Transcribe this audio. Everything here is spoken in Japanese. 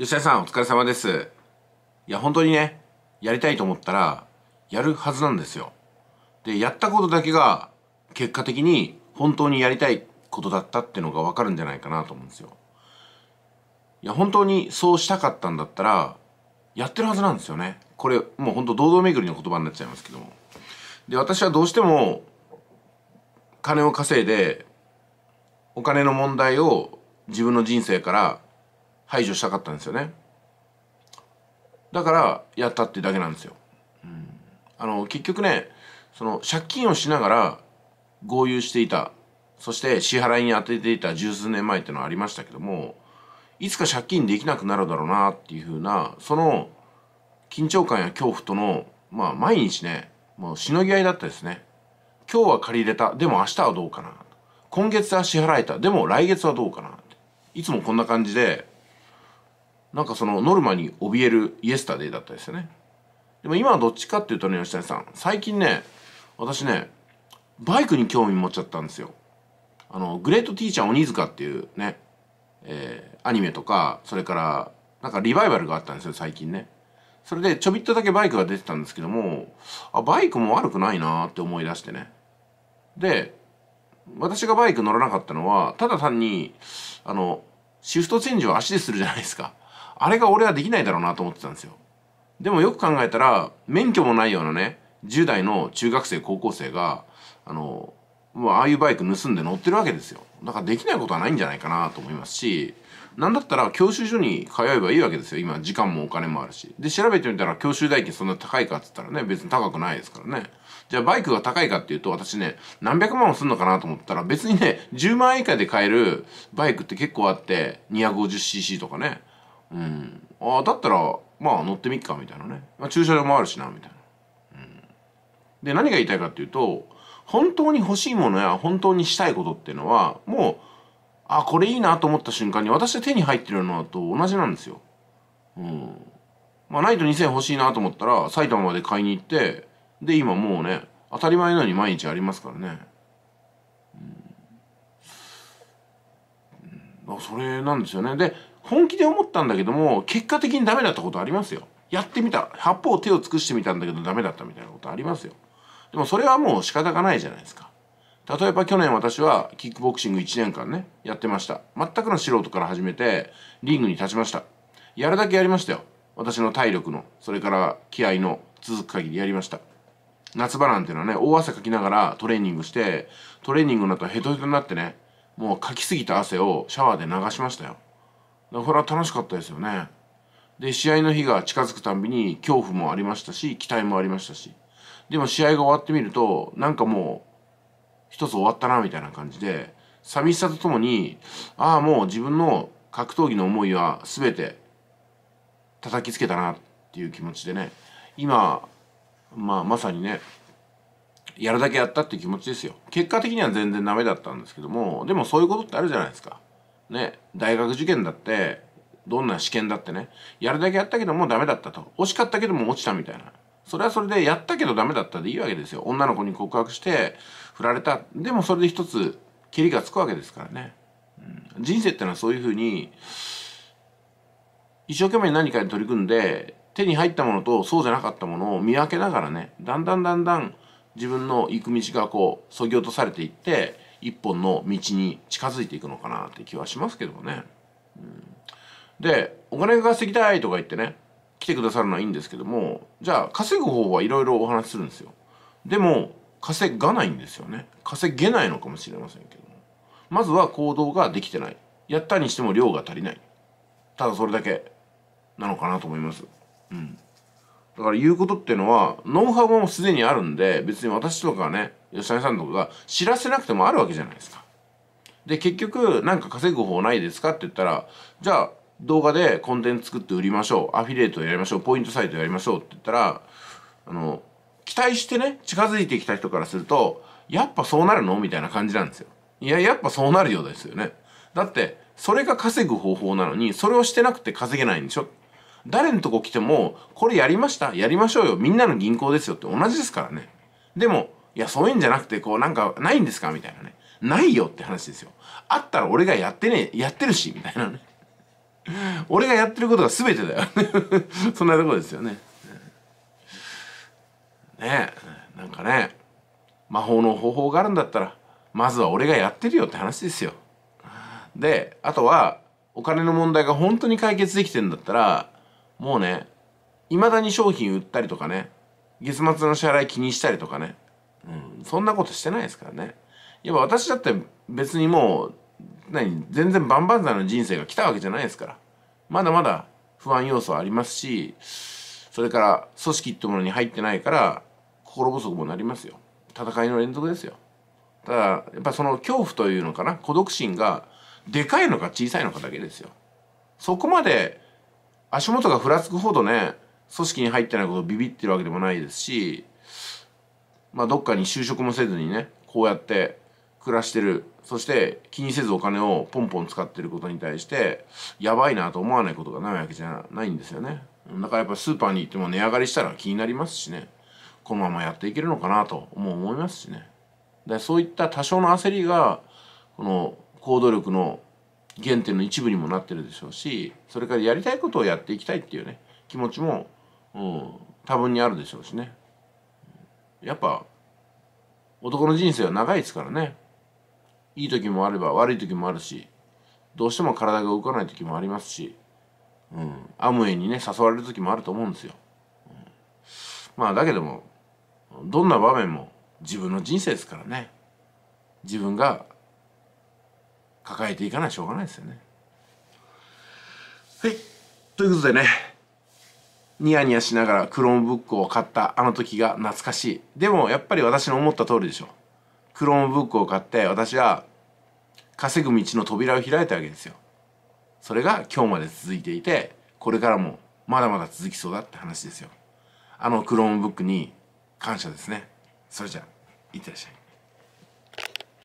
吉田さんお疲れ様です。いや、本当にね、やりたいと思ったら、やるはずなんですよ。で、やったことだけが、結果的に本当にやりたいことだったってのがわかるんじゃないかなと思うんですよ。いや、本当にそうしたかったんだったら、やってるはずなんですよね。これ、もう本当堂々巡りの言葉になっちゃいますけども。で、私はどうしても、金を稼いで、お金の問題を自分の人生から排除したかったんですよねだからやったってだけなんですよ、うん、あの結局ねその借金をしながら合流していたそして支払いに充てていた十数年前っていうのはありましたけどもいつか借金できなくなるだろうなっていうふうなその緊張感や恐怖とのまあ毎日ねもうしのぎ合いだったですね今日は借りれたでも明日はどうかな今月は支払えたでも来月はどうかなっていつもこんな感じでなんかそのノルマに怯えるイエスタデイだったですよねでも今はどっちかっていうとね吉谷さん最近ね私ねバイクに興味持っちゃったんですよあのグレートティーチャー鬼塚っていうねえー、アニメとかそれからなんかリバイバルがあったんですよ最近ねそれでちょびっとだけバイクが出てたんですけどもあバイクも悪くないなって思い出してねで私がバイク乗らなかったのはただ単にあのシフトチェンジを足でするじゃないですかあれが俺はできないだろうなと思ってたんですよでもよく考えたら免許もないようなね10代の中学生高校生があのもうああいうバイク盗んで乗ってるわけですよだからできないことはないんじゃないかなと思いますし何だったら教習所に通えばいいわけですよ今時間もお金もあるしで調べてみたら教習代金そんな高いかっつったらね別に高くないですからねじゃあバイクが高いかっていうと私ね何百万もすんのかなと思ったら別にね10万円以下で買えるバイクって結構あって 250cc とかねうん、あだったらまあ乗ってみっかみたいなね、まあ、駐車場もあるしなみたいな、うん、で何が言いたいかっていうと本当に欲しいものや本当にしたいことっていうのはもうあこれいいなと思った瞬間に私で手に入ってるのと同じなんですよ、うんまあ、ないと2000欲しいなと思ったら埼玉まで買いに行ってで今もうね当たり前のように毎日ありますからねそれなんですよねで本気で思ったんだけども結果的にダメだったことありますよやってみた八方手を尽くしてみたんだけどダメだったみたいなことありますよでもそれはもう仕方がないじゃないですか例えば去年私はキックボクシング1年間ねやってました全くの素人から始めてリングに立ちましたやるだけやりましたよ私の体力のそれから気合の続く限りやりました夏場なんていうのはね大汗かきながらトレーニングしてトレーニングの後ヘトヘトになってねもうかきすぎた汗をシャワーで流しましたよ。これは楽しかったですよね。で、試合の日が近づくたんびに恐怖もありましたし、期待もありましたし。でも試合が終わってみると、なんかもう、一つ終わったな、みたいな感じで、寂しさとともに、ああ、もう自分の格闘技の思いは全て叩きつけたなっていう気持ちでね、今、まあ、まさにね、やるだけやったって気持ちですよ結果的には全然ダメだったんですけどもでもそういうことってあるじゃないですかね大学受験だってどんな試験だってねやるだけやったけどもダメだったと惜しかったけども落ちたみたいなそれはそれでやったけどダメだったでいいわけですよ女の子に告白して振られたでもそれで一つケりがつくわけですからね、うん、人生ってのはそういうふうに一生懸命何かに取り組んで手に入ったものとそうじゃなかったものを見分けながらねだんだんだんだん自分の行く道がこうそぎ落とされていって一本の道に近づいていくのかなって気はしますけどもね。うん、でお金が稼ぎたいとか言ってね来てくださるのはいいんですけどもじゃあ稼ぐ方はいろいろお話しするんですよ。でも稼がないんですよね。稼げないのかもしれませんけども。まずは行動ができてない。やったにしても量が足りない。ただそれだけなのかなと思います。うん。だから言うことっていうのは、ノウハウもすでにあるんで、別に私とかね、吉谷さんとかが知らせなくてもあるわけじゃないですか。で、結局、なんか稼ぐ方法ないですかって言ったら、じゃあ、動画でコンテンツ作って売りましょう。アフィリエイトやりましょう。ポイントサイトやりましょうって言ったら、あの、期待してね、近づいてきた人からすると、やっぱそうなるのみたいな感じなんですよ。いや、やっぱそうなるようですよね。だって、それが稼ぐ方法なのに、それをしてなくて稼げないんでしょ誰のとこ来ても、これやりましたやりましょうよ。みんなの銀行ですよって同じですからね。でも、いや、そういうんじゃなくて、こう、なんか、ないんですかみたいなね。ないよって話ですよ。あったら俺がやってねやってるし、みたいなね。俺がやってることが全てだよ。そんなとこですよね。ねえ、なんかね、魔法の方法があるんだったら、まずは俺がやってるよって話ですよ。で、あとは、お金の問題が本当に解決できてんだったら、もうね、未だに商品売ったりとかね、月末の支払い気にしたりとかね、うん、そんなことしてないですからね。やっぱ私だって別にもう、何、全然万々歳の人生が来たわけじゃないですから。まだまだ不安要素はありますし、それから組織ってものに入ってないから、心細くもなりますよ。戦いの連続ですよ。ただ、やっぱその恐怖というのかな、孤独心が、でかいのか小さいのかだけですよ。そこまで足元がふらつくほどね組織に入ってないことをビビってるわけでもないですしまあどっかに就職もせずにねこうやって暮らしてるそして気にせずお金をポンポン使ってることに対してやばいなと思わないことがないわけじゃないんですよねだからやっぱスーパーに行っても値上がりしたら気になりますしねこのままやっていけるのかなとも思いますしねでそういった多少の焦りがこの行動力の原点の一部にもなってるでしょうしそれからやりたいことをやっていきたいっていうね気持ちも、うん、多分にあるでしょうしねやっぱ男の人生は長いですからねいい時もあれば悪い時もあるしどうしても体が動かない時もありますし、うん、アムウェイにね誘われる時もあると思うんですよ、うん、まあだけどもどんな場面も自分の人生ですからね自分が抱えていかないしょうがないですよね。はいということでねニヤニヤしながらクロームブックを買ったあの時が懐かしいでもやっぱり私の思った通りでしょクロームブックを買って私は稼ぐ道の扉を開いたわけですよそれが今日まで続いていてこれからもまだまだ続きそうだって話ですよあのクロームブックに感謝ですねそれじゃいってらっしゃい